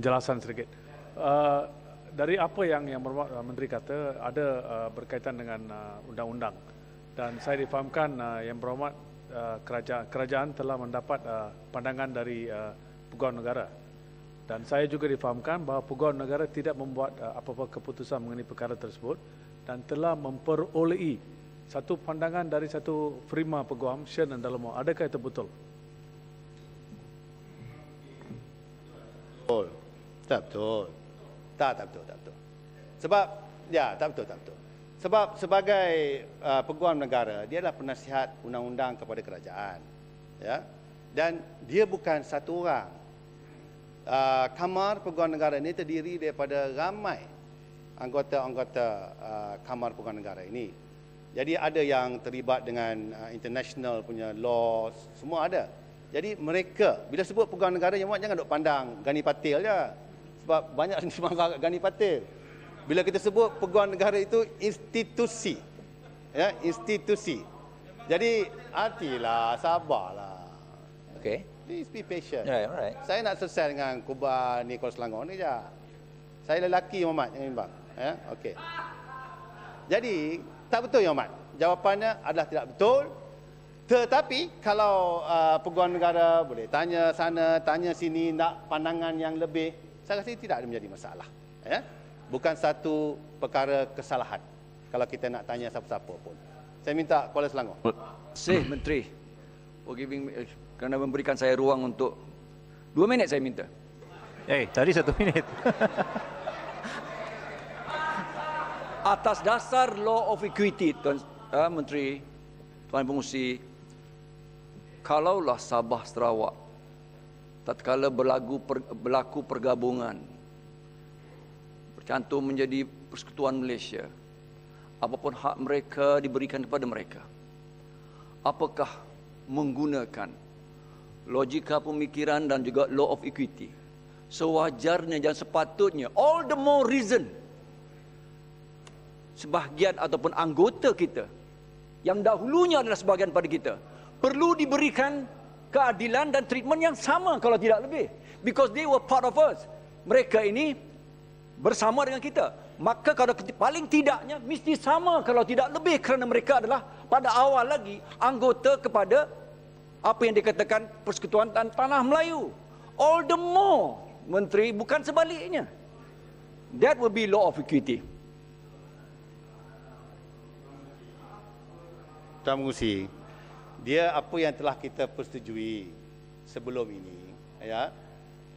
penjelasan sedikit. Uh, dari apa yang yang uh, menteri kata ada uh, berkaitan dengan uh, undang-undang dan saya difahamkan uh, yang berhormat uh, kerajaan kerajaan telah mendapat uh, pandangan dari uh, peguam negara dan saya juga difahamkan bahawa peguam negara tidak membuat uh, apa-apa keputusan mengenai perkara tersebut dan telah memperolehi satu pandangan dari satu firma peguam Shen dan Dalmo adakah itu betul? Oh. Tak betul. Tak, tak betul, tak betul. Sebab, ya, tak betul, tak betul. Sebab sebagai uh, peguam negara, dia adalah penasihat undang-undang kepada kerajaan. Ya. Dan dia bukan satu orang. Uh, kamar peguam negara ini terdiri daripada ramai anggota-anggota uh, kamar peguam negara ini. Jadi ada yang terlibat dengan uh, international punya law, semua ada. Jadi mereka, bila sebut peguam negara, jangan duduk pandang Gani Patil je sebab banyak dimarah Gani Patil. Bila kita sebut peguam negara itu institusi. Ya, institusi. Jadi artilah, sabarlah. Okay. Please be patient. Right, right. Saya nak selesai dengan Kubah ni Kuala Selangor ni je. Saya lelaki Muhammad yang imbang. Ya, okay. Jadi, tak betul ya Muhammad. Jawapannya adalah tidak betul. Tetapi kalau uh, peguam negara boleh tanya sana, tanya sini, nak pandangan yang lebih saya rasa tidak ada menjadi masalah. Ya? Bukan satu perkara kesalahan kalau kita nak tanya siapa-siapa pun. Saya minta Kuala Selangor. Sih Menteri, for giving me, eh, kerana memberikan saya ruang untuk dua minit saya minta. Eh, hey, tadi satu minit. Atas dasar law of equity, Tuan uh, Menteri, Tuan Pengusi, kalaulah Sabah Sarawak tatkala berlagu berlaku pergabungan bercantum menjadi persekutuan Malaysia apapun hak mereka diberikan kepada mereka apakah menggunakan logika pemikiran dan juga law of equity sewajarnya dan sepatutnya all the more reason sebahagian ataupun anggota kita yang dahulunya adalah sebahagian pada kita perlu diberikan keadilan dan treatment yang sama kalau tidak lebih because they were part of us mereka ini bersama dengan kita maka kalau paling tidaknya mesti sama kalau tidak lebih kerana mereka adalah pada awal lagi anggota kepada apa yang dikatakan persekutuan dan tanah Melayu all the more menteri bukan sebaliknya that will be law of equity Tuan Mengusi, dia apa yang telah kita persetujui sebelum ini ya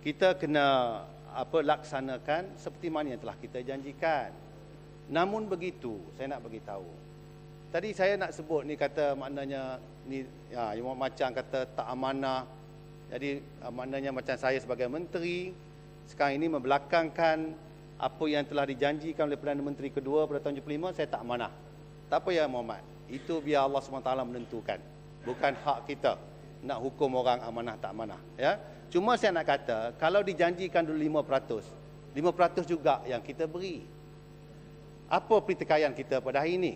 kita kena apa laksanakan seperti mana yang telah kita janjikan namun begitu saya nak bagi tahu tadi saya nak sebut ni kata maknanya ni ya macam kata tak amanah jadi eh, maknanya macam saya sebagai menteri sekarang ini membelakangkan apa yang telah dijanjikan oleh Perdana Menteri kedua pada tahun 75 saya tak amanah tak apa ya Muhammad itu biar Allah SWT menentukan bukan hak kita nak hukum orang amanah tak amanah ya cuma saya nak kata kalau dijanjikan dulu 5% 5% juga yang kita beri apa pertikaian kita pada hari ini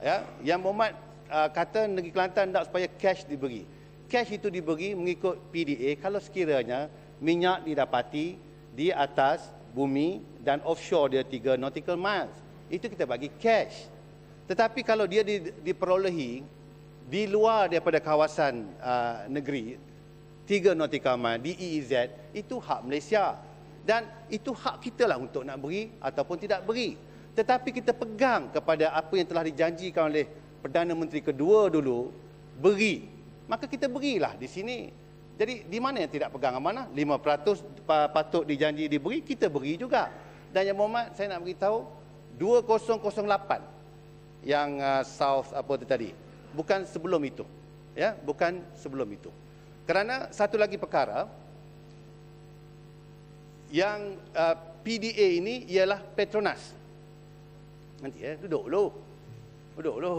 ya yang Muhammad uh, kata negeri Kelantan nak supaya cash diberi cash itu diberi mengikut PDA kalau sekiranya minyak didapati di atas bumi dan offshore dia 3 nautical miles itu kita bagi cash tetapi kalau dia diperolehi di luar daripada kawasan uh, negeri tiga nautical mile di EEZ itu hak Malaysia dan itu hak kita lah untuk nak beri ataupun tidak beri tetapi kita pegang kepada apa yang telah dijanjikan oleh Perdana Menteri kedua dulu beri maka kita berilah di sini jadi di mana yang tidak pegang amanah 5% patut dijanji diberi kita beri juga dan yang Muhammad saya nak beritahu 2008 yang uh, south apa tu tadi bukan sebelum itu ya bukan sebelum itu kerana satu lagi perkara yang uh, PDA ini ialah Petronas nanti ya duduk dulu duduk dulu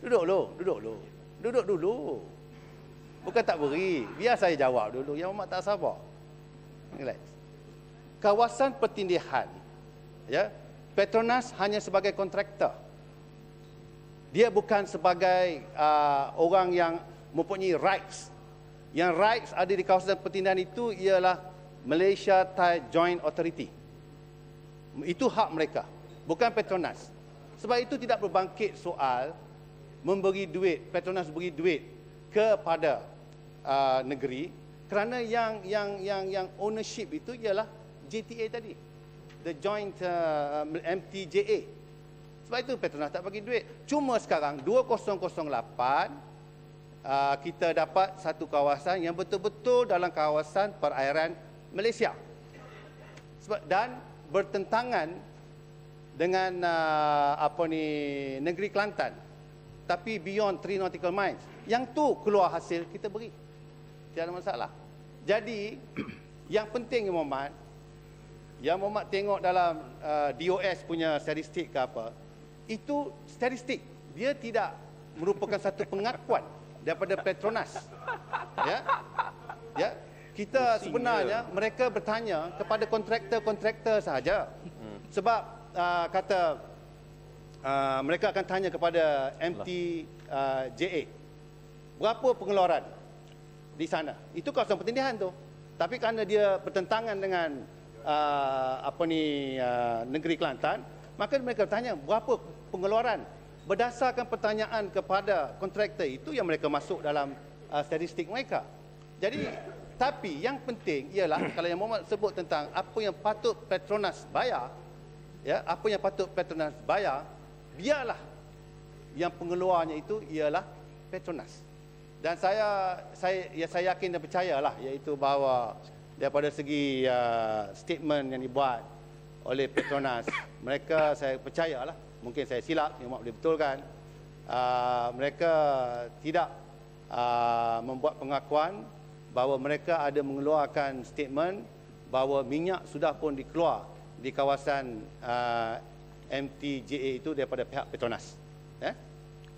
duduk dulu duduk dulu duduk dulu bukan tak beri biar saya jawab dulu yang mak tak sabar relax kawasan pertindihan ya Petronas hanya sebagai kontraktor dia bukan sebagai uh, orang yang mempunyai rights. Yang rights ada di kawasan pertindahan itu ialah Malaysia Thai Joint Authority. Itu hak mereka, bukan Petronas. Sebab itu tidak berbangkit soal memberi duit, Petronas beri duit kepada uh, negeri kerana yang yang yang yang ownership itu ialah JTA tadi. The Joint uh, MTJA. Sebab itu Petronas tak bagi duit. Cuma sekarang 2008 ah, kita dapat satu kawasan yang betul-betul dalam kawasan perairan Malaysia dan bertentangan dengan ah, apa ni negeri Kelantan tapi beyond three nautical miles yang tu keluar hasil kita beri tiada masalah jadi yang penting Muhammad yang Muhammad tengok dalam ah, DOS punya statistik ke apa itu statistik. Dia tidak merupakan satu pengakuan daripada Petronas. Ya. Ya. Kita Pusing sebenarnya dia. mereka bertanya kepada kontraktor-kontraktor sahaja. Hmm. Sebab uh, kata uh, mereka akan tanya kepada MTJA. Ah, uh, Berapa pengeluaran di sana? Itu kawasan pertindihan tu. Tapi kerana dia bertentangan dengan uh, apa ni uh, negeri Kelantan, Maka mereka bertanya, berapa pengeluaran? Berdasarkan pertanyaan kepada kontraktor itu yang mereka masuk dalam uh, statistik mereka. Jadi, tapi yang penting ialah kalau yang Muhammad sebut tentang apa yang patut Petronas bayar, ya, apa yang patut Petronas bayar, biarlah yang pengeluarnya itu ialah Petronas. Dan saya saya ya saya yakin dan percayalah iaitu bahawa daripada segi uh, statement yang dibuat oleh Petronas mereka saya percaya lah, mungkin saya silap yang boleh betulkan uh, mereka tidak uh, membuat pengakuan bahawa mereka ada mengeluarkan statement bahawa minyak sudah pun dikeluar di kawasan uh, ah, MTJA itu daripada pihak Petronas ya eh?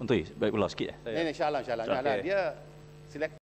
Menteri, baik pula sikit. Ya, eh? insyaAllah, insyaAllah. Okay. Dia select